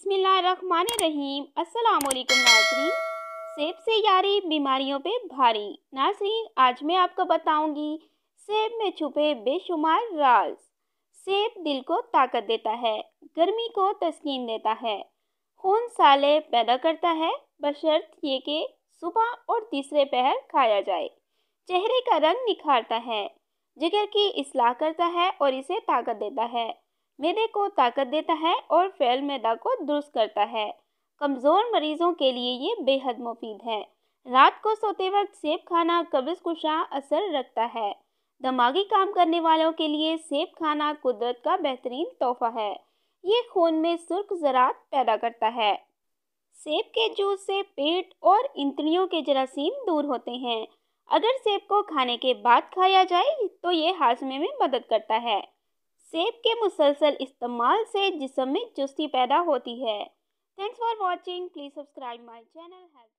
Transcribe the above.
बसमिलीम असलकुम नाजरीन सेब से यारी बीमारियों पे भारी नाजरीन आज मैं आपको बताऊंगी सेब में छुपे बेशुमार राज सेब दिल को ताकत देता है गर्मी को तस्कीन देता है खून साले पैदा करता है बशर्त ये कि सुबह और तीसरे पहर खाया जाए चेहरे का रंग निखारता है जिगर की असलाह करता है और इसे ताकत देता है मैदे को ताकत देता है और फैल मैदा को दुरुस्त करता है कमज़ोर मरीज़ों के लिए ये बेहद मुफीद है रात को सोते वक्त सेब खाना कब्ज़ कुशा असर रखता है दिमागी काम करने वालों के लिए सेब खाना कुदरत का बेहतरीन तोहफा है ये खून में सुर्ख ज़रात पैदा करता है सेब के जूस से पेट और इंतड़ियों के जरासीम दूर होते हैं अगर सेब को खाने के बाद खाया जाए तो ये हाजमे में मदद करता है सेब के मुसलसल इस्तेमाल से जिसम में चुस्ती पैदा होती है thanks for watching please subscribe my channel